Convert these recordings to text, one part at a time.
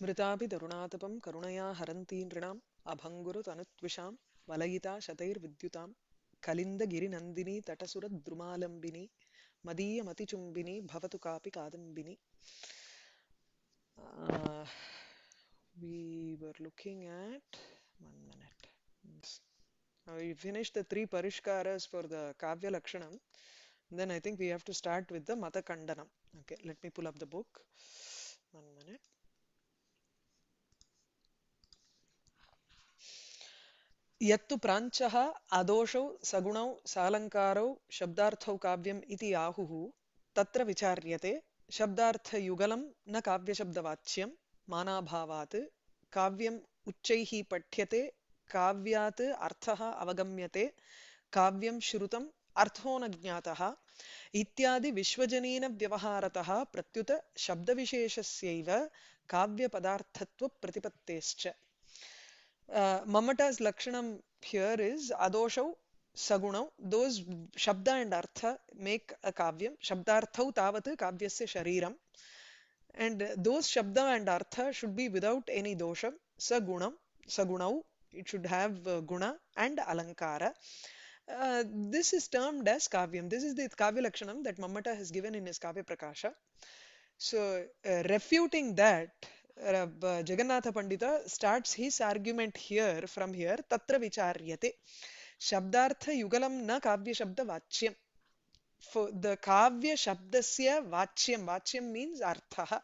करुणया वलयिता शतैर्विद्युतां कलिन्दगिरिनन्दिनी तटसुरद्रुमालम्बिनी मदीयमतिचुम्बिनी भवतु कापि we were looking at one minute now we finished the three parishkaras for the kavya lakshanam then i think we have to start with the matakandanam okay let me pull up the book one minute यत्तु प्राञ्चः आदोषौ सगुणौ सालङ्कारौ शब्दार्थौ काव्यम् इति आहुः तत्र विचार्यते शब्दार्थयुगलं न काव्यशब्दवाच्यं मानाभावात् काव्यम् उच्चैः पठ्यते काव्यात् अर्थः अवगम्यते काव्यं श्रुतम् अर्थो न ज्ञातः इत्यादि विश्वजनीनव्यवहारतः प्रत्युत शब्दविशेषस्यैव काव्यपदार्थत्वप्रतिपत्तेश्च Uh, mamata's Lakshanam here is Adoshau Sagunau. Those Shabda and Artha make a Kavyam. Shabdarthau Tavat Kavyasya Shariram. And those Shabda and Artha should be without any dosha. Sagunam, Sagunau. It should have uh, Guna and Alankara. Uh, this is termed as Kavyam. This is the Kavya Lakshanam that Mamata has given in his Kavya Prakasha. So, uh, refuting that, Jagannatha starts his argument here from here Tatra Vicharyate. Shabdartha Yugalam na Kavya Shabda Vachyam. For the Kavya Shabdasya Vachyam. Vachyam means Arthaha.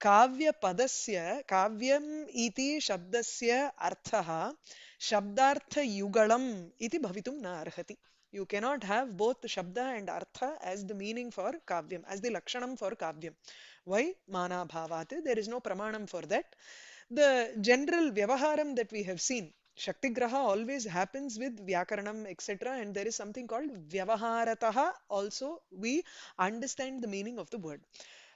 Kavya Padasya Kavyam iti Shabdasya Arthaha. Shabdartha Yugalam iti Bhavitum na Arhati. You cannot have both Shabda and Artha as the meaning for Kavyam, as the Lakshanam for Kavyam. Why? Mana bhavate. There is no pramanam for that. The general vyavaharam that we have seen, shakti graha always happens with Vyakaranam, etc. And there is something called Vyavaharataha. Also, we understand the meaning of the word.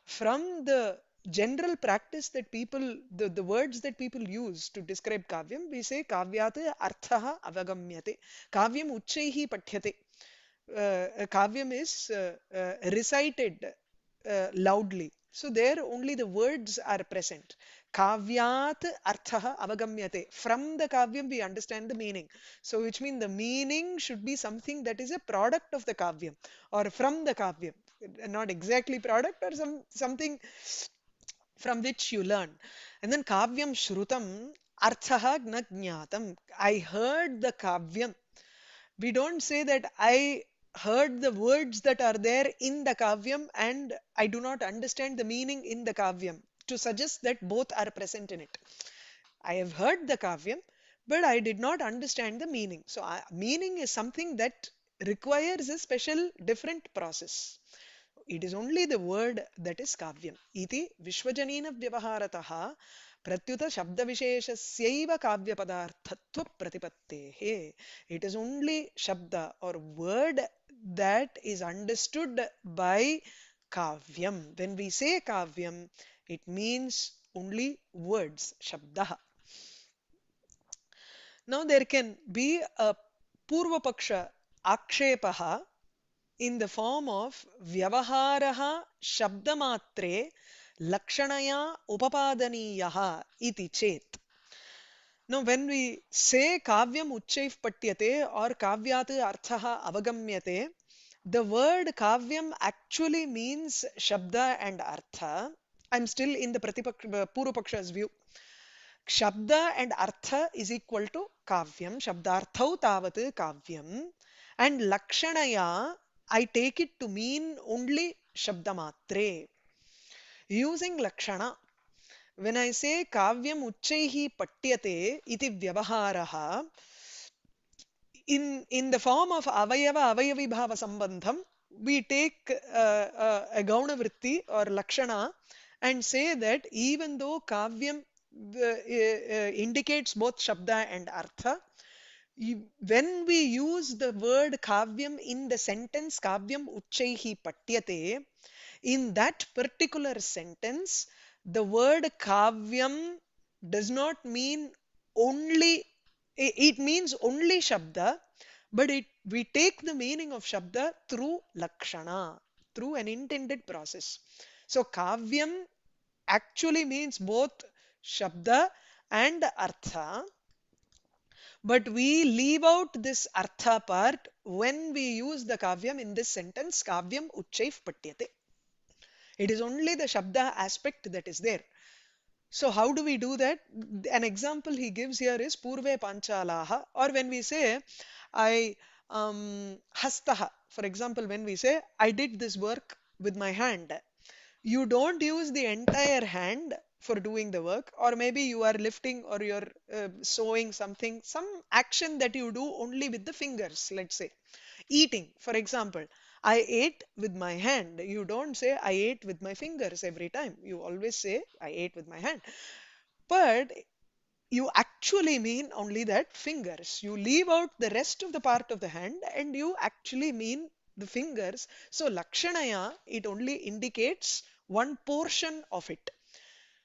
From the general practice that people, the, the words that people use to describe Kavyam, we say Kavyate Arthaha Avagamyate. Kavyam Uchchehi pathyate Uh, kavyam is uh, uh, recited uh, loudly. So there only the words are present. Kavyat arthaha avagamyate. From the kavyam we understand the meaning. So which means the meaning should be something that is a product of the kavyam or from the kavyam. Not exactly product or some something from which you learn. And then kavyam shrutam arthaha gnyatam. I heard the kavyam. We don't say that I heard the words that are there in the Kavyam and I do not understand the meaning in the Kavyam to suggest that both are present in it. I have heard the Kavyam, but I did not understand the meaning. So, uh, meaning is something that requires a special different process. It is only the word that is Kavyam. Iti Vishwajanina Vyavaharataha प्रत्युत शब्द विशेष काव्य पदार्थत्व प्रतिपत्ते it is only शब्द or word that is understood by काव्यम when we say काव्यम it means only words शब्द now there can be a पूर्व पक्ष आक्षेप इन द फॉर्म ऑफ व्यवहार शब्द मात्रे लक्षणया उपपादनीय चेत नो वेन् वी से काव्यम उच्चैः पठ्यते और काव्यात् अर्थः अवगम्यते द वर्ड काव्यम एक्चुअली मीन्स शब्द एंड अर्थ I am still in the प्रतिपक्ष पूर्वपक्षस व्यू शब्द एंड अर्थ इज इक्वल टू काव्यम शब्दार्थौ तावत् काव्यम एंड लक्षणया I take it to mean only शब्द मात्रे using lakshana when I say kavyam uchchaihi patyate iti vyavaharaha, in, in the form of avayava bhava sambandham, we take uh, uh, a gaunavritti or lakshana and say that even though kavyam uh, uh, uh, indicates both shabda and artha, when we use the word kavyam in the sentence kavyam uchchaihi patyate, in that particular sentence, the word kavyam does not mean only, it means only Shabda, but it, we take the meaning of Shabda through Lakshana, through an intended process. So kavyam actually means both Shabda and Artha, but we leave out this Artha part when we use the kavyam in this sentence, kavyam uchchaif patyate. It is only the Shabda aspect that is there. So how do we do that? An example he gives here is Purve Panchalaha or when we say I um, Hastaha. For example, when we say I did this work with my hand. You don't use the entire hand for doing the work or maybe you are lifting or you're uh, sewing something some action that you do only with the fingers let's say eating for example I ate with my hand. You don't say I ate with my fingers every time. You always say I ate with my hand. But you actually mean only that fingers. You leave out the rest of the part of the hand and you actually mean the fingers. So Lakshanaya, it only indicates one portion of it.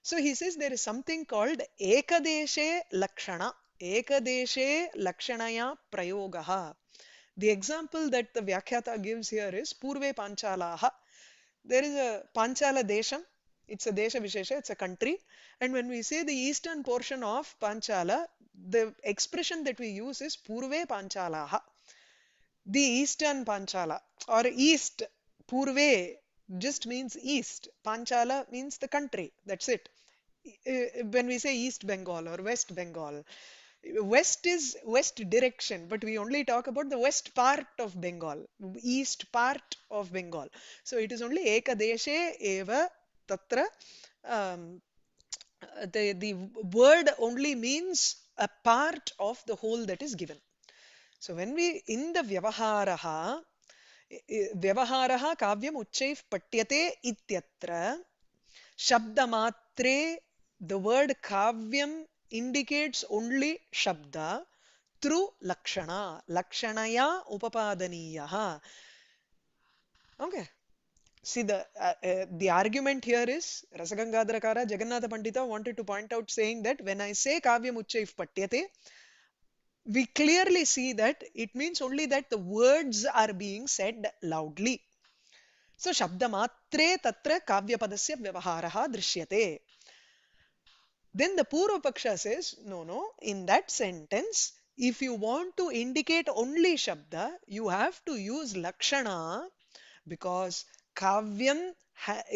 So he says there is something called Ekadeshe Lakshana. Ekadeshe Lakshanaya Prayogaha. The example that the vyakhyata gives here is Purve Panchalaha. There is a Panchala Desham. It's a Desha Vishesha, it's a country. And when we say the eastern portion of Panchala, the expression that we use is Purve Panchalaha. The eastern Panchala or east, Purve just means east. Panchala means the country. That's it. When we say East Bengal or West Bengal, west is west direction but we only talk about the west part of bengal east part of bengal so it is only ekadeshe eva tatra um, the the word only means a part of the whole that is given so when we in the vyavaharaha व्यवहारः काव्यम् उच्चैः पठ्यते इत्यत्र शब्दमात्रे the word काव्यम् indicates only shabda through lakshana. Lakshanaya upapadaniyaha. Okay. See, the, uh, uh, the argument here is Rasagangadharakara Jagannatha Pandita wanted to point out saying that when I say Kavya Muchaif Patyate, we clearly see that it means only that the words are being said loudly. So, Shabdamatre Tatra Kavya Padasya Vyavaharaha Drishyate. Then the Purvapaksha says, no, no, in that sentence, if you want to indicate only Shabda, you have to use Lakshana because Kavyam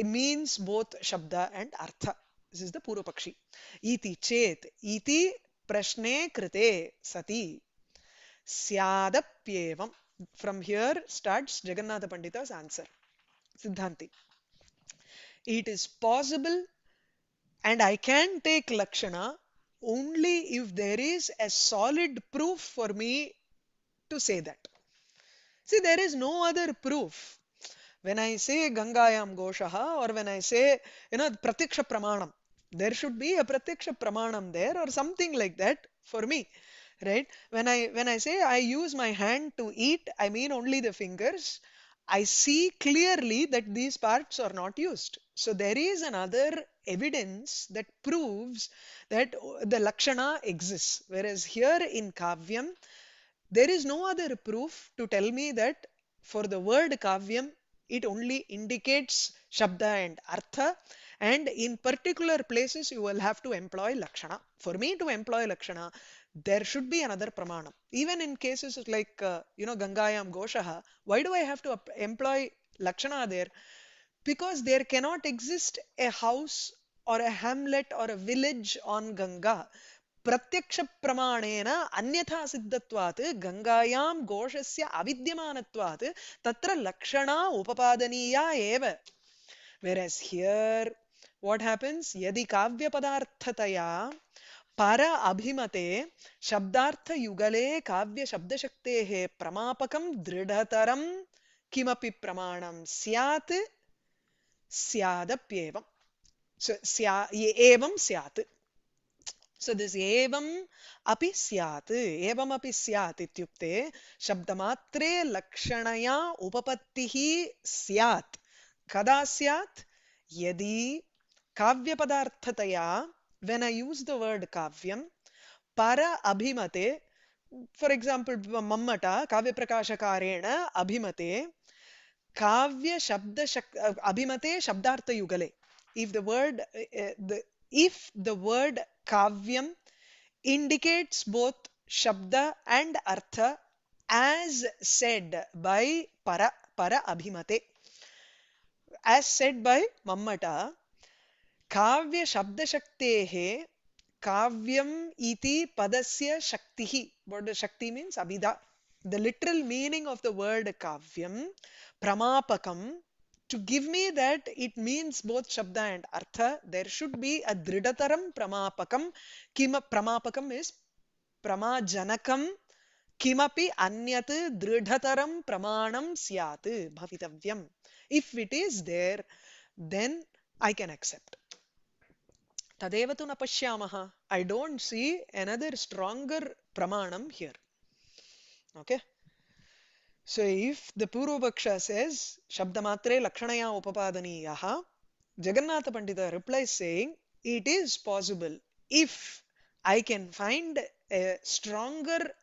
means both Shabda and Artha. This is the Purvapakshi. Iti chet, iti prashne krite sati syadapyevam. From here starts Jagannatha Pandita's answer. Siddhanti. It is possible and I can take Lakshana only if there is a solid proof for me to say that. See, there is no other proof. When I say Gangayam Goshaha or when I say, you know, Pratiksha Pramanam, there should be a Pratiksha Pramanam there or something like that for me. Right? When I when I say I use my hand to eat, I mean only the fingers. I see clearly that these parts are not used. So there is another evidence that proves that the Lakshana exists. Whereas here in Kavyam, there is no other proof to tell me that for the word Kavyam, it only indicates Shabda and Artha. And in particular places, you will have to employ Lakshana. For me to employ Lakshana, there should be another pramana. Even in cases like, uh, you know, Ganga Gangayam Goshaha, why do I have to employ Lakshana there? Because there cannot exist a house or a hamlet or a village on Ganga. Pratyaksha pramanena anyatha siddhatvat Gangayam Goshasya avidyamanatvat tatra lakshana upapadaniya eva. Whereas here, what happens? Yadi kavya padarthataya. पर अभिमते शब्दार्थयुगले काव्यशब्दशक्तेः प्रमापकं दृढतरं किमपि प्रमाणं स्यात् स्यादप्येवम् so, स्या एवं स्यात् so this एवम् अपि स्यात् एवमपि स्यात् इत्युक्ते शब्दमात्रे लक्षणया उपपत्तिः स्यात् कदा स्यात् यदि काव्यपदार्थतया when I use the word kavyam, para abhimate, for example, mammata, kavya prakashakarena abhimate, kavya shabda uh, abhimate shabdartha yugale. If the word, uh, the, if the word kavyam indicates both shabda and artha as said by para, para abhimate, as said by mammata, काव्यशब्दशक्तेः काव्यम् इति पदस्य शक्तिः word शक्ति means अभिधा the literal meaning of the word kavyam pramapakam to give me that it means both shabda and artha there should be a dridataram pramapakam kima pramapakam is pramajanakam किमपि अन्यत् दृढतरं प्रमाणं स्यात् भवितव्यम् if it is there then I can accept Tadeva tu na I don't see another stronger pramanam here. Okay. So if the Purubaksha says Shabdamatre Lakshanaya Upapadaniyaha, Jagannatha Pandita replies saying it is possible if I can find a stronger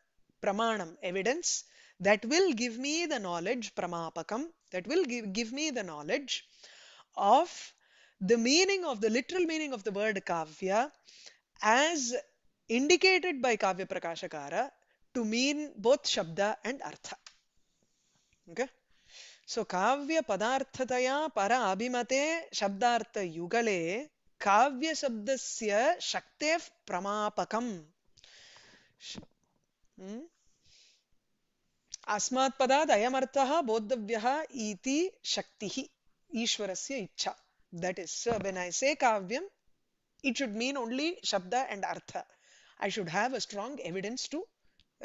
pramanam evidence that will give me the knowledge pramapakam that will give, give me the knowledge of the meaning of the literal meaning of the word kavya as indicated by Kavya Prakashakara to mean both Shabda and Artha. Okay? So Kavya Padarthataya Para Abhimate Shabdartha Yugale Kavya Shabdasya Shaktev Pramapakam. Hmm? अस्मात् पदात् अयमर्थः बोद्धव्यः इति शक्तिः ईश्वरस्य इच्छा That is, sir, when I say Kavyam, it should mean only Shabda and Artha. I should have a strong evidence to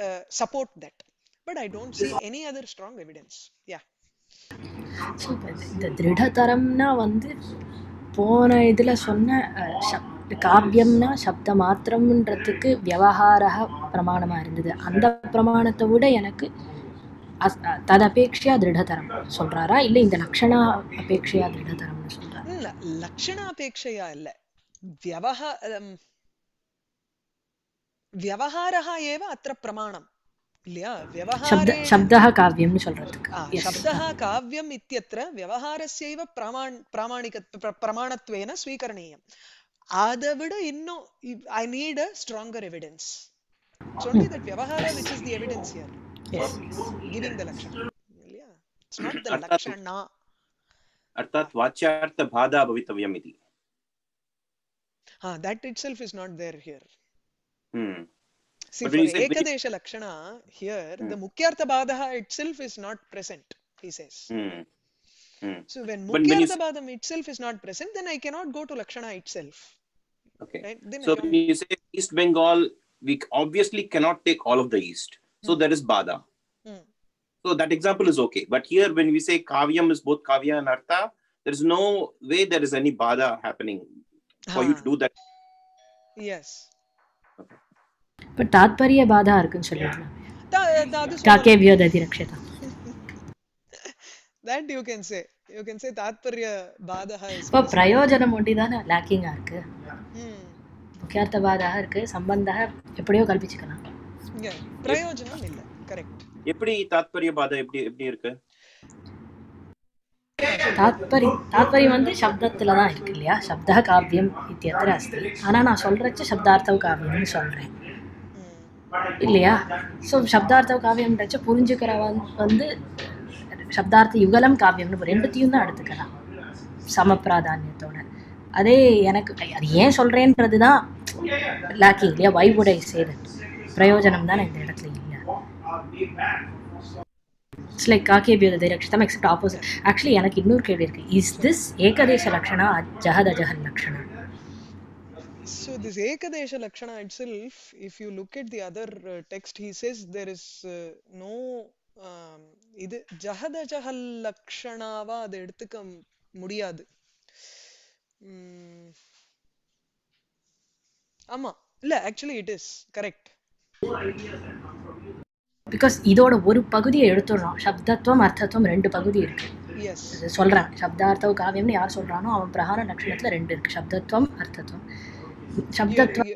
uh, support that. But I don't see any other strong evidence. Yeah. இந்த திருடதரம்னா வந்து போன இதில் சொன்ன காவியம்னா சப்த மாத்திரம்ன்றதுக்கு விவகாரக பிரமாணமாக இருந்தது அந்த பிரமாணத்தை விட எனக்கு ததபேட்சியா திருடதரம் சொல்கிறாரா இல்லை இந்த லக்ஷணா அபேட்சியா திருடதரம் लक्षणापेक्षया अल्ल व्यवहा व्यवहारः एव अत्र प्रमाणम् இல்லையா விவகார சப்தः காவ்யம்னு சொல்றதுக்கு சப்தः காவ்யம் இத்தியத்ர விவகாரஸ்யைவ பிரமாண் பிராமாணிக பிரமாணத்வேன ஸ்வீகரணீயம் அதை விட இன்னும் I need a stronger evidence சொல்லி தட் விவகார which is the evidence here giving the லக்ஷணம் இல்லையா இட்ஸ் நாட் த லக்ஷணா अर्थात वाच्यार्थ बाधा भवितव्यम् इति that itself is not there here hmm. see for ekadesha lakshana here hmm. the बाधा itself is not present he says hmm. Hmm. so when mukhyarthabadham you... itself is not present then i cannot go to lakshana itself okay right? then so when you say east bengal we obviously cannot take all of the east so hmm. there is badha So that example is okay. But here, when we say kavyam is both kavya and artha, there is no way there is any bada happening for ah. you to do that. Yes. Okay. But tatparya bada arkan yeah. that you can say. You can say tatparya bada is. But prayojanam dana lacking arku. முக்கியார்த்த பாதாக இருக்கு சம்பந்தாக எப்படியோ கல்பிச்சுக்கலாம் பிரயோஜனம் இல்லை correct எப்படி தாத்பரிய பாதை எப்படி எப்படி இருக்கு தாத்பரி தாத்பரியம் வந்து சப்தத்தில் தான் இருக்கு இல்லையா சப்த காவியம் இத்தியத்திர அஸ்தி ஆனா நான் சொல்றச்ச சப்தார்த்த காவியம்னு சொல்றேன் இல்லையா ஸோ சப்தார்த்த காவியம்ன்றச்சு புரிஞ்சுக்கிற வந்து சப்தார்த்த யுகலம் காவியம்னு ரெண்டுத்தையும் தான் எடுத்துக்கிறான் சம பிராதானியத்தோட அதே எனக்கு அது ஏன் சொல்கிறேன்றது தான் லேக்கிங் இல்லையா வைவுடை செய்து பிரயோஜனம் தான் இந்த இடத்துல இட்ஸ் லைக் காகேபி அந்த டைரக்ஷன் எக்ஸப்ட் ஆப்போசிட் ஆக்சுவலி எனக்கு இன்னொரு கேள்வி இருக்கு இஸ் திஸ் ஏகதேச லக்ஷணா ஜஹத் அஜஹத் லக்ஷணா so this ekadesha Lakshana itself if you look at the other uh, text he says there is uh, no um, இது ஜஹத ஜஹல் லக்ஷணாவா அதை எடுத்துக்க முடியாது ஆமா இல்ல actually it is correct because இதோட ஒரு பகுதியை எடுத்துடுறோம் சப்தத்துவம் அர்த்தத்துவம் ரெண்டு பகுதி இருக்குது சொல்கிறான் சப்தார்த்தவ காவியம்னு யார் சொல்றானோ அவன் பிரகாரம் லட்சணத்தில் ரெண்டு இருக்குது சப்தத்துவம் அர்த்தத்துவம் சப்தத்துவம்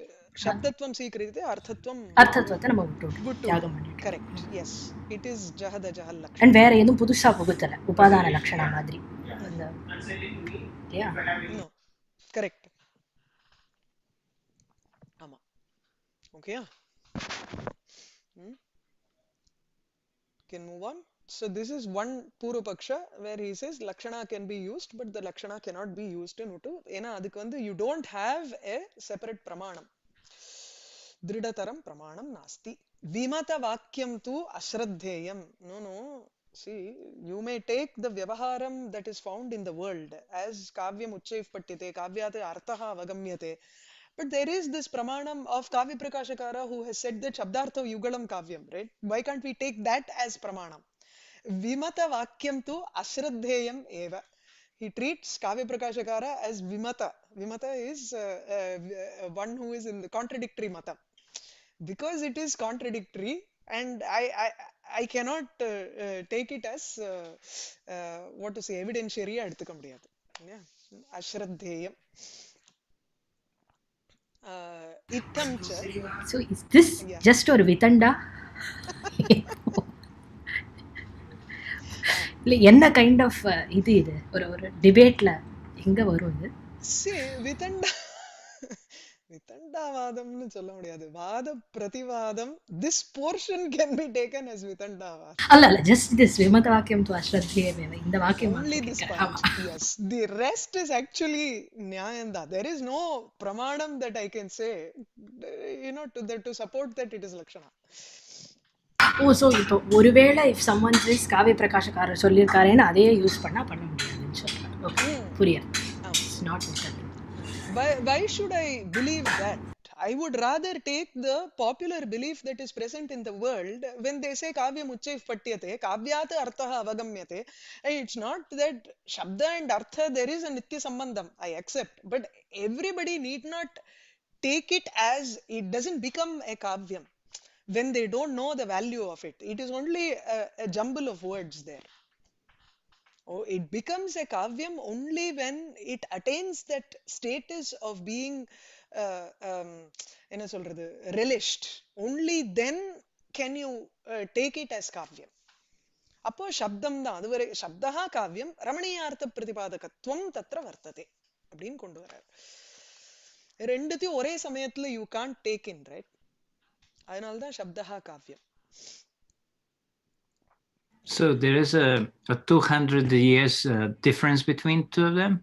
சப்தத்துவம் சீக்கிரத்தை அர்த்தத்துவம் அர்த்தத்துவத்தை நம்ம விட்டு தியாகம் பண்ணிட்டு கரெக்ட் எஸ் இட் இஸ் ஜஹத ஜஹல் அண்ட் வேற எதுவும் புதுசா புகுத்தல உபாதான லட்சணம் மாதிரி கரெக்ட் ஆமா ஓகேயா can move on. So this is one Purupaksha where he says Lakshana can be used, but the Lakshana cannot be used in Utu. Ena adhikvandu, you don't have a separate Pramanam. Dridataram Pramanam nasti. Vimata vakyam tu ashradheyam. No, no. See, you may take the Vyavaharam that is found in the world as Kavyam Uchchaif Patyate, Kavyate Artaha Vagamyate But there is this Pramanam of Kavya Prakashakara who has said that Shabdartha Yugalam Kavyam, right? Why can't we take that as Pramanam? Vimata Vakyam tu Asradheyam Eva. He treats Kavya Prakashakara as Vimata. Vimata is uh, uh, uh, one who is in the contradictory Mata. Because it is contradictory, and I, I, I cannot uh, uh take it as uh, what to say, evidentiary. Yeah, Ashradheyam. இத்தம் ச so is this just ஒரு விதண்டா இல்ல என்ன kind of uh, இது இது ஒரு ஒரு டிபேட்ல எங்கே வரும் இது விதண்டா விதண்டாவாதம்னு சொல்ல முடியாது வாத பிரதிவாதம் this portion can be taken as விதண்டாவாதம் அல்ல அல்ல ஜஸ்ட் திஸ் விமத வாக்கியம் டு அஸ்ரத்தியே அஸ்ரத்தியமேவ இந்த வாக்கியம் only this is the rest is actually நியாயம் தான் தேர் இஸ் நோ பிரமாணம் that I can say you know to that to support that it is லக்ஷணா ஓ சோ இப்போ ஒருவேளை இஃப் சம்மன் இஸ் காவிய பிரகாஷக்காரர் சொல்லியிருக்காரேன்னு அதையே யூஸ் பண்ணால் பண்ண முடியாதுன்னு சொல்கிறார் ஓகே புரியாது it's not why why should i believe that i would rather take the popular belief that is present in the world when they say kavyam uchchaiv patyate kavyat arthah avagamyate it's not that shabda and artha there is a nitya sambandham i accept but everybody need not take it as it doesn't become a kavyam when they don't know the value of it it is only a, a jumble of words there Oh, it becomes a kavyam only when it attains that status of being uh, um, relished. Only then can you uh, take it as kavyam. அப்போ சப்தம் தான் அதுவரை சப்தா காவியம் ரமணீயார்த்த பிரதிபாதகத்துவம் தத்திர வர்த்ததே அப்படின்னு கொண்டு வர்றார் ரெண்டுத்தையும் ஒரே சமயத்துல you can't take in right அதனால்தான் சப்தா காவியம் So there is a, a 200 years uh, difference between two of them?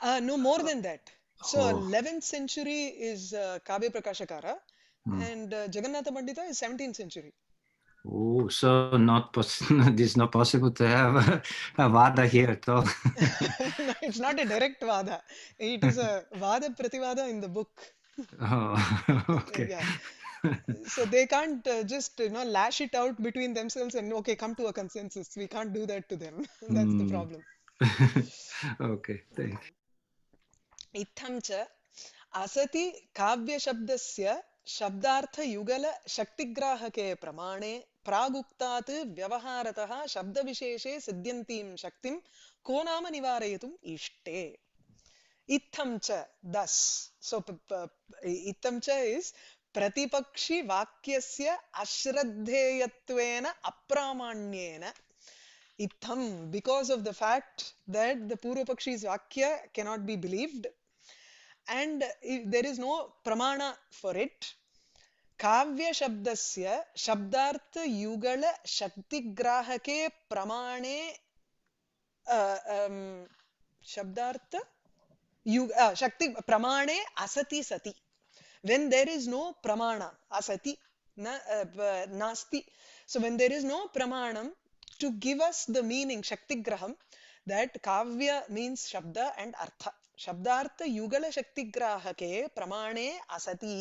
Uh, no, more than that. So oh. 11th century is uh, Kavya Prakashakara hmm. and uh, Jagannatha Pandita is 17th century. Oh, so not pos- is not possible to have a, a vada here at all. no, it's not a direct vada. It is a vada prativada in the book. Oh, okay. Yeah. so they can't uh, just you know lash it out between themselves and okay come to a consensus we can't do that to them that's mm. the problem okay thank you itham cha asati kavya shabdasya शब्दार्थ युगल शक्तिग्राहके प्रमाणे प्रागुक्तात् व्यवहारतः शब्दविशेषे सिद्ध्यन्तीं शक्तिं को नाम निवारयितुम् इष्टे इत्थं च दस् सो इत्थं च इस् प्रतिपक्षी वाक्यस्य अश्रद्धेयत्वेन अप्रामाण्येन इत्थम because of the fact that the पूर्व पक्षी वाक्य can be believed and there is no प्रमाण फॉर इट काव्य शब्दस्य शब्दार्थ युगल शक्तिग्राहके प्रमाणे शब्दार्थ युग शक्ति प्रमाणे असति सती when there is no pramana asati na uh, nasti so when there is no pramana to give us the meaning shaktigraham that kavya means shabda and artha shabdartha yugala shaktigrahake pramane asati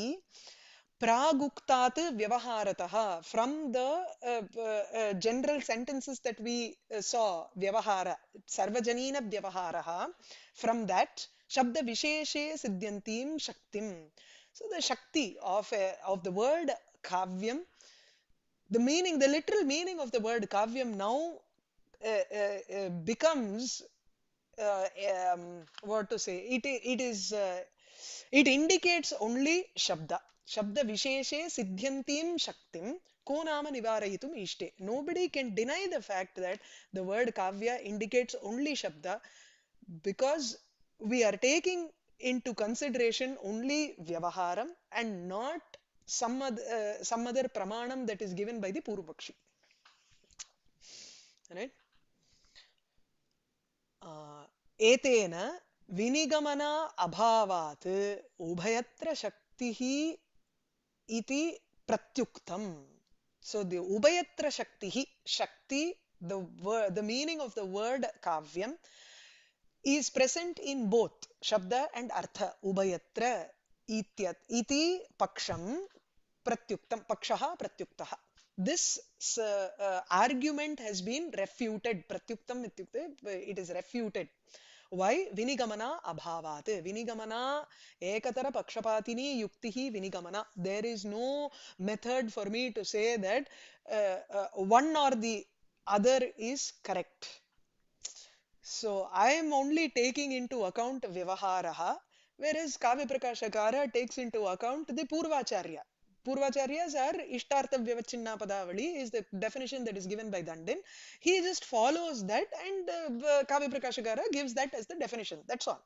Praguktatu vyavaharataha from the uh, uh, general sentences that we saw vyavahara sarvajanina vyavaharaha from that shabda visheshe siddhyantim shaktim so the Shakti of, a, uh, of the word Kavyam, the meaning, the literal meaning of the word Kavyam now uh, uh, uh becomes uh, um, what to say, it, it is, uh, it indicates only Shabda. Shabda Visheshe Siddhyantim Shaktim Ko Nama Nivarayitum Ishte. Nobody can deny the fact that the word Kavya indicates only Shabda because we are taking into consideration only Vyavaharam and not some other, uh, some other Pramanam that is given by the Purupakshi. Right? Uh, एतेन विनिगमन ubhayatra उभयत्र शक्तिः iti pratyuktam. so the ubhayatra shaktihi shakti the word the meaning of the word kavyam is present in both shabda and artha ubayatra ityat iti paksham pratyuktam paksha pratyuktaha this uh, argument has been refuted pratyuktam it is refuted Why vinigamana ವಿನಿಗಮನ ಅಭಾವಾತ್ ವಿನಿಗಮನ ಏಕತರ ಪಕ್ಷಪಾತಿನಿ ಯುಕ್ತಿ ವಿನಿಗಮನ there There is no method for me to say that uh, uh, one or the other is correct. So I am only taking into account Vivaharaha, whereas Kavya Prakashakara takes into account the Purvacharya. Purvacharyas are Ishtartha Padavali is the definition that is given by Dandin. He just follows that and uh, Kavya Prakashakara gives that as the definition. That's all.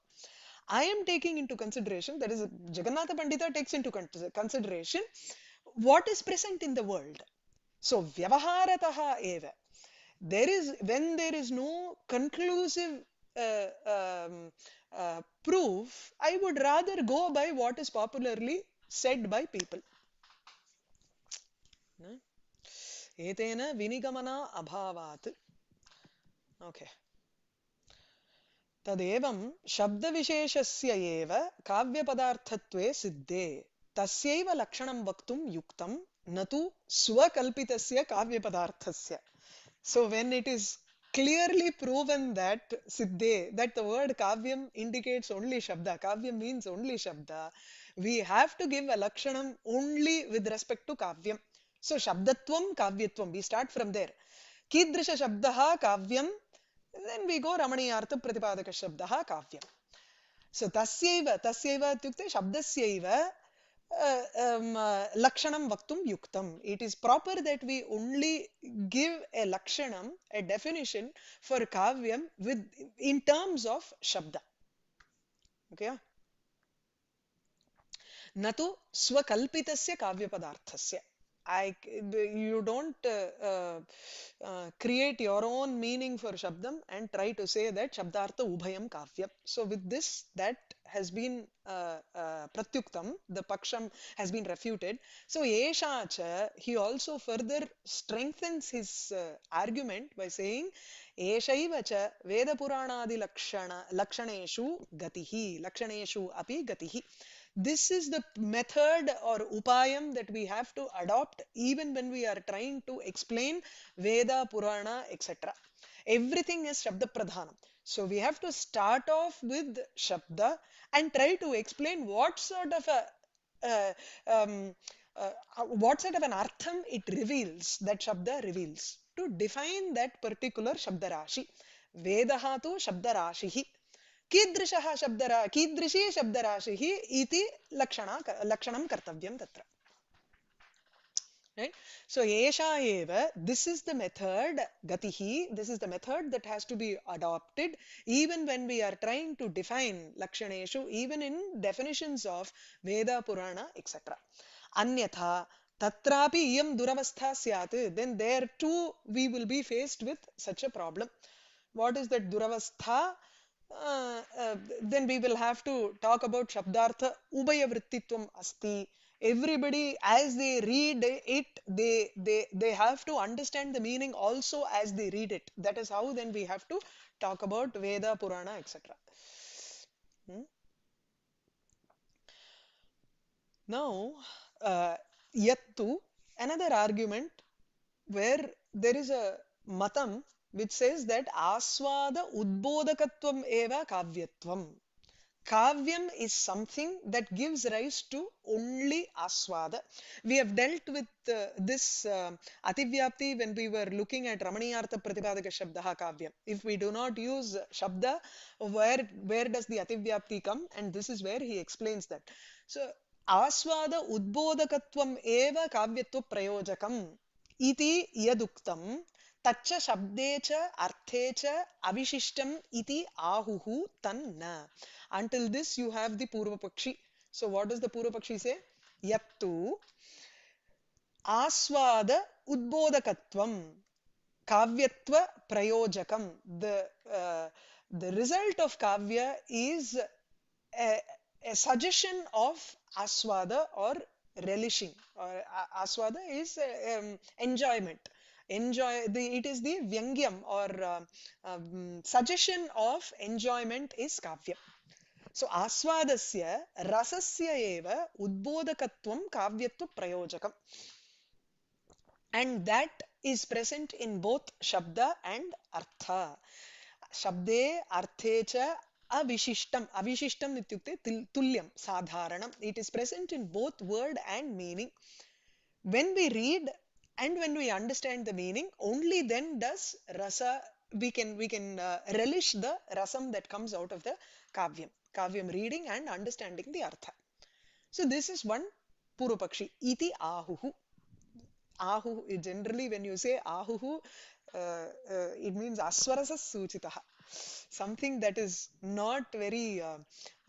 I am taking into consideration, that is Jagannatha Pandita takes into consideration what is present in the world. So, Vyavaharataha eva there is when there is no conclusive uh, um, uh, proof, I would rather go by what is popularly said by people. एतेन विनिगमना अभावात् okay तदेवं शब्दविशेषस्य एव काव्यपदार्थत्वे सिद्धे तस्यैव लक्षणं वक्तुं युक्तं न तु स्वकल्पितस्य काव्यपदार्थस्य so when it is clearly proven that siddhe, that the word kavyam indicates only shabda, kavyam means only shabda, we have to give a lakshanam only with respect to kavyam. So shabdatvam, kavyatvam, we start from there. Kidrisha shabdaha kavyam, then we go ramaniyartha pratipadaka shabdaha kavyam. So tasyaiva, tasyaiva tukte shabdasyaiva uh, um, uh, lakshanam vaktum yuktam. It is proper that we only give a lakshanam, a definition for kavyam with in terms of shabda. Okay. न तु स्वकल्पितस्य काव्यपदार्थस्य I, you don't uh, uh, uh, create your own meaning for Shabdam and try to say that Shabdartha Ubhayam Kavyam. So with this, that has been uh, uh, Pratyuktam, the Paksham has been refuted. So Eshacha, he also further strengthens his uh, argument by saying Eshaiva cha Veda adi Lakshana, Lakshaneshu Gatihi, Lakshaneshu Api Gatihi. This is the method or upayam that we have to adopt even when we are trying to explain Veda, Purana, etc. Everything is Shabda Pradhanam. So we have to start off with Shabda and try to explain what sort of a uh, um, uh, what sort of an artham it reveals, that Shabda reveals, to define that particular Shabda Rashi. Vedaha tu Shabda Rashihi. कीदृशः शब्दरा कीदृशी शब्दराशिः इति लक्षण कर्तव्य कर्तव्यं तत्र सो एषा एव द मेथड् गतिः this is the method that has to be adapted even when we are trying to define लक्षणेषु ईवन् इन् डेफिनेशन्स् आफ् वेदपुराण एक्सेट्रा अन्यथा तत्रापि इयं दुरवस्था स्यात् then there too we will be faced with such a problem what is that दुरवस्था Uh, uh, then we will have to talk about Shabdartha Ubaya Asti. Everybody, as they read it, they, they, they have to understand the meaning also as they read it. That is how then we have to talk about Veda, Purana, etc. Hmm? Now, uh, yet to another argument where there is a matam which says that aswada udbodakatvam eva kavyatvam. Kavyam is something that gives rise to only aswada. We have dealt with uh, this uh, ativyapti when we were looking at Ramaniyartha Pratipadaka Shabdaha Kavyam. If we do not use Shabda, where, where does the ativyapti come? And this is where he explains that. So, aswada udbodakatvam eva kavyatva prayojakam iti yaduktam तच्च शब्दे च अर्थे च अविशिष्टम् इति आहुः तन्न until this you have the पूर्वपक्षी so what does the पूर्वपक्षी say यत्तु आस्वाद उद्बोधकत्वं काव्यत्व प्रयोजकम the uh, the result of kavya is a, a suggestion of aswada or relishing or aswada is um, enjoyment enjoy the it is the vyangyam or uh, um, suggestion of enjoyment is kavya. so aswadasya rasasya eva udbodakatvam kavyatva prayojakam and that is present in both shabda and artha Shabde अर्थे cha अविशिष्टम अविशिष्टम इत्युक्ते तुल्यम It is present in both word and meaning. when we read and when we understand the meaning only then does rasa we can we can uh, relish the rasam that comes out of the kavyam kavyam reading and understanding the artha so this is one purupakshi iti ahuhu ahuhu generally when you say ahuhu uh, uh, it means aswarasa suchitaha something that is not very uh,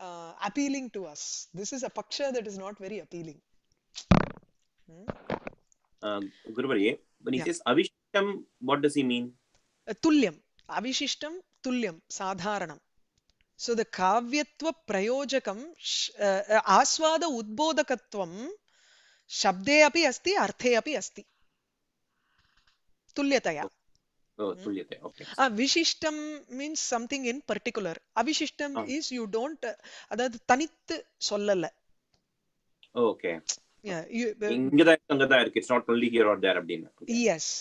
uh, appealing to us this is a paksha that is not very appealing hmm? um, Guruvarye, when he yeah. says avishtam, what does he mean? Uh, tulyam. Avishishtam, tulyam, sadharanam. So the kavyatva prayojakam, uh, aswada udbodakatvam, शब्दे अपि अस्ति अर्थे अपि अस्ति तुल्यतया விசிஷ்டம் means something in particular அவிசிஷ்டம் is you don't அதாவது தனித்து சொல்லல ஓகே இங்கதான் அங்கதான் இருக்கு it's not only here are there அப்படின்னு yes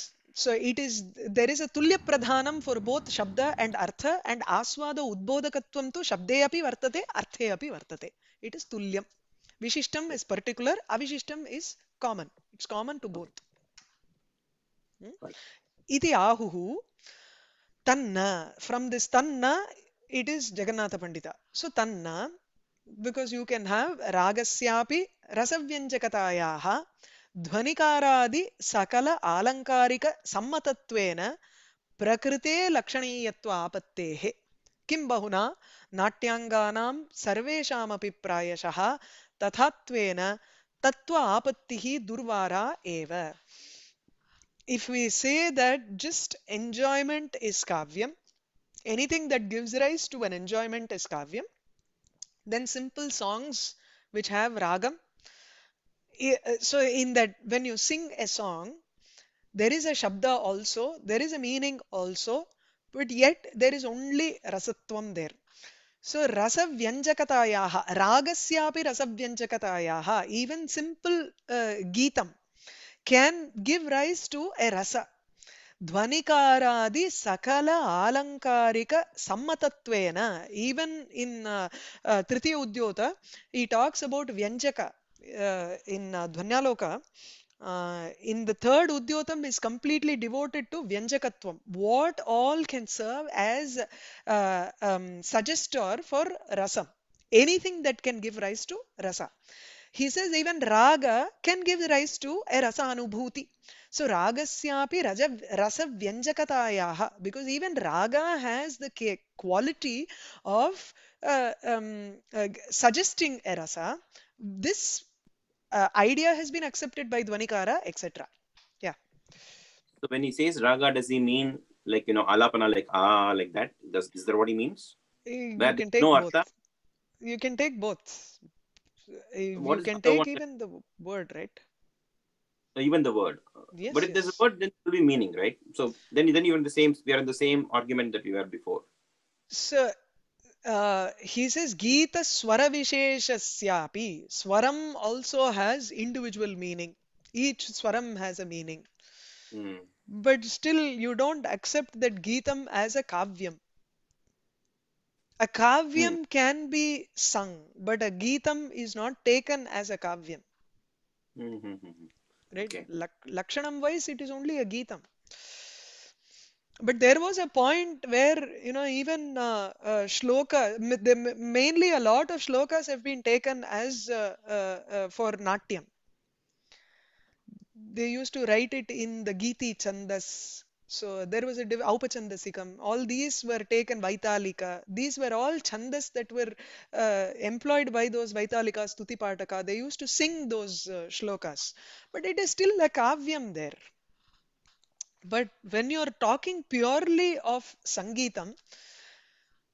so it is there is a tulya pradhanam for both shabda and artha and aswada udbodakatvam to shabde api varthate, arthe api vartate it is tulyam vishishtam is particular avishishtam is common it's common to both hmm? iti ahuhu tanna from this tanna it is jagannatha pandita so tanna because you can have ragasyapi rasavyanjakatayaha dhvanikaradi sakala alankarika prakriti he. sammatatvena prakrite nam, apattehe kimbahuna natyanganam sarveshamapi prayashaha tathatvena tattva apattihi durvara eva if we say that just enjoyment is kavyam anything that gives rise to an enjoyment is kavyam then simple songs which have ragam. Uh, so in that, when you sing a song, there is a shabda also, there is a meaning also, but yet there is only rasatvam there. So rasavyanjakatayaha, ragasyapi rasavyanjakatayaha, even simple uh, geetam can give rise to a rasa. ಧ್ವನಿಕಾರಾದಿ ಸಕಲ ಆಲಂಕಾರಿಕ ಸಮ್ಮತತ್ವೇನ even in uh, uh, ತೃತೀಯ ಉದ್ಯೋತ he talks about ವ್ಯಂಜಕ in uh, ಧ್ವನ್ಯಾಲೋಕ Uh, in the third Udyotam is completely devoted to Vyanjakatvam. What all can serve as um, suggestor for rasa. Anything that can give rise to rasa. He says even raga can give rise to a rasa anubhuti. So ragasyapi rasa vyanjakatayaha because even raga has the quality of uh, um, uh, suggesting a rasa. This uh, idea has been accepted by Kara, etc. Yeah. So when he says raga, does he mean like you know alapana, like ah, like that? Does is that what he means? You can take no both. Artha? You can take both. You what can take even the word, right? even the word. Yes, but if yes. there's a word, then it will be meaning, right? So then, then you're in the same. We are in the same argument that we were before. So uh, he says Gita Swara Visheshasyapi. Swaram also has individual meaning. Each swaram has a meaning. Mm. But still, you don't accept that gita as a kavyam. A kavyam mm. can be sung, but a gita is not taken as a kavyam. Mm-hmm right okay. Lak- lakshanam wise it is only a gita, but there was a point where you know even uh, uh, shloka m- mainly a lot of shlokas have been taken as uh, uh, uh for natyam they used to write it in the giti chandas so there was a div- Aupachandasikam. All these were taken Vaitalika. These were all chandas that were uh, employed by those Vaitalikas, Tutipataka. They used to sing those uh, shlokas. But it is still a kavyam there. But when you are talking purely of Sangeetam,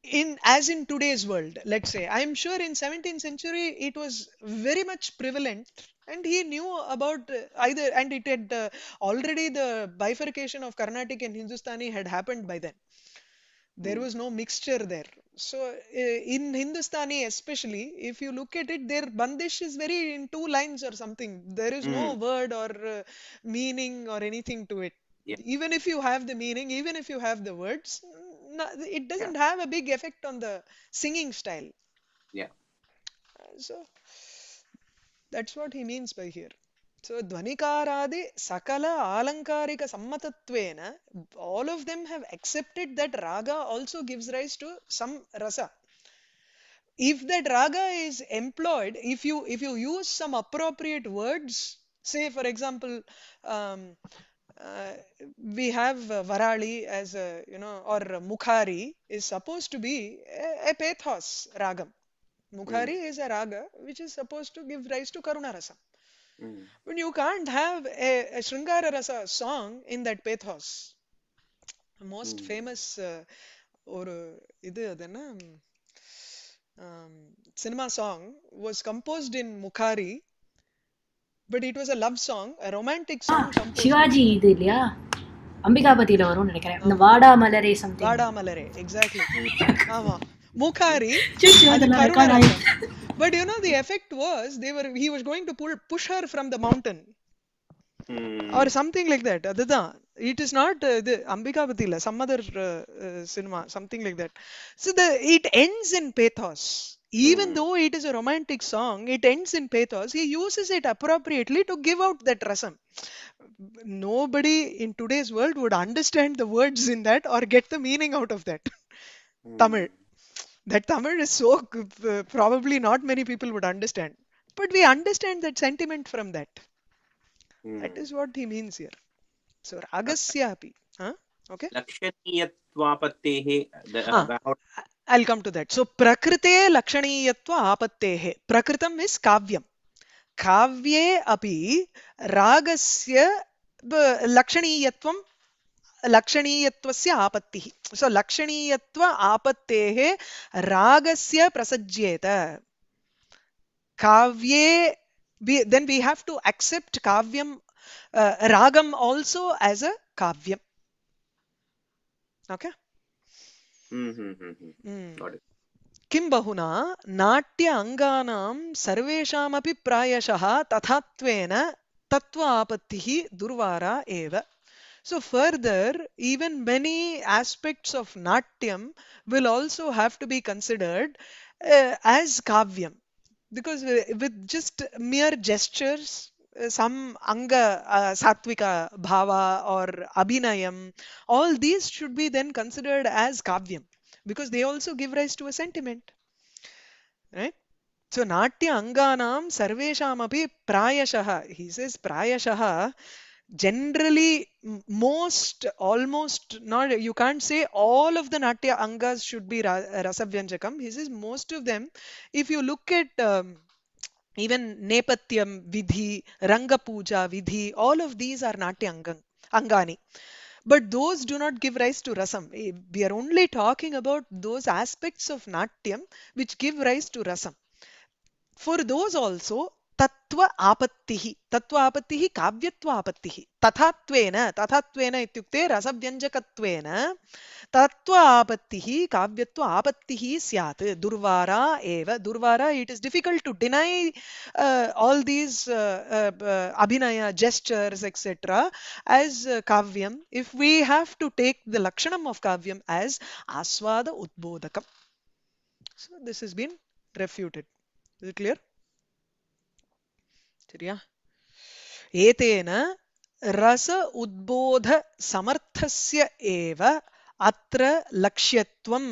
in as in today's world let's say i am sure in 17th century it was very much prevalent and he knew about uh, either and it had uh, already the bifurcation of Carnatic and Hindustani had happened by then there hmm. was no mixture there so uh, in hindustani especially if you look at it their bandish is very in two lines or something there is mm. no hmm. word or uh, meaning or anything to it yeah. even if you have the meaning even if you have the words no, it doesn't yeah. have a big effect on the singing style yeah so that's what he means by here. So Dvanikaraadi Sakala Alankarika Sammatatvena, all of them have accepted that raga also gives rise to some rasa. If that raga is employed, if you if you use some appropriate words, say for example, um, uh, we have Varali as a you know or Mukhari is supposed to be a pathos ragam. Mukhari mm. is a raga which is supposed to give rise to Karuna Rasa. Mm. But you can't have a, a Shringara Rasa song in that pathos. The Most mm. famous uh, or uh, um, cinema song was composed in Mukhari, but it was a love song, a romantic song. Ah, Shivaji இது இல்லையா அம்பிகாபதியில வரும்னு நினைக்கிறேன் இந்த வாடா மலரே something வாடா மலரே exactly ஆமா Mukhari But you know, the effect was they were he was going to pull push her from the mountain. Hmm. Or something like that. Adada. It is not uh, the Ambikapatila, some other uh, uh, cinema, something like that. So the it ends in pathos. Even mm. though it is a romantic song, it ends in pathos. He uses it appropriately to give out that rasam. Nobody in today's world would understand the words in that or get the meaning out of that. Mm. Tamil. that Tamil is so uh, probably not many people would understand, but we understand that sentiment from that. Hmm. That is what he means here. So ragasyapi, huh? Okay. Lakshaniyatvaapattehe. Ah, I'll come to that. So prakrite Lakshaniyatva Apattehe. Prakritam is kavyam. Kavye api ragasya Lakshaniyatvam लक्षणीयत्वस्य आपत्तिः सो लक्षणीयत्व आपत्तेः रागस्य प्रसज्येत काव्ये then we have to accept काव्यं रागम् also as a kavyam. Okay? किं बहुना नाट्य अङ्गानां सर्वेषामपि प्रायशः तथात्वेन तत्त्व आपत्तिः दुर्वारा एव so further, even many aspects of Natyam will also have to be considered uh, as Kavyam because with just mere gestures, uh, some anga uh, sattvika bhava or abhinayam, all these should be then considered as Kavyam because they also give rise to a sentiment. Right? So Natya anganam sarvesham api prayasaha. He says prayasaha generally most almost not you can't say all of the natya angas should be ra- rasavyanjakam he says most of them if you look at um, even nepatyam vidhi ranga puja vidhi all of these are natya angam, angani but those do not give rise to rasam eh, we are only talking about those aspects of natyam which give rise to rasam for those also तत्व आपत्ति तत्व आपत्ति काव्यत्व आपत्ति तथात्वेन तथात्वेन इत्युक्ते रसव्यञ्जकत्वेन तत्त्व आपत्तिः काव्यत्व आपत्ति स्यात् दुर्वारा एव दुर्वारा it is difficult to deny all these अभिनय जेस्चर्स एक्सेट्रा एज काव्यम if we have to take the लक्षण ऑफ काव्यम एज आस्वाद उद्बोधकम् so this has been refuted is it clear சரியா ஏதேன ரச உத்போத சமர்த்தஸ்ய ஏவ அத்ர லக்ஷ்யத்வம்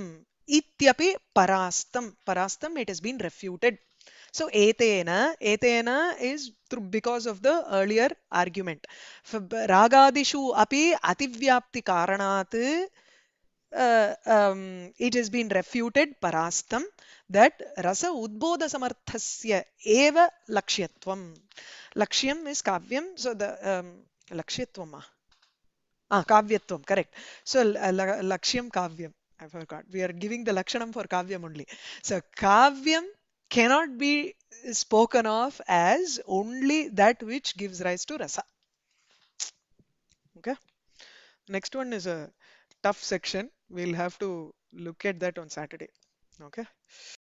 இத்தியபி பராஸ்தம் பராஸ்தம் it is been refuted So etena, etena is through because of the earlier argument. Ragadishu api ativyapti karanat Uh, um, it has been refuted parastam that rasa udbodha samarthasya eva lakshyatvam. Lakshyam is kavyam, so the um, lakshyatvam. Ah, kavyatvam, correct. So uh, lakshyam kavyam. I forgot. We are giving the lakshanam for kavyam only. So kavyam cannot be spoken of as only that which gives rise to rasa. Okay. Next one is a tough section. We'll have to look at that on Saturday. Okay.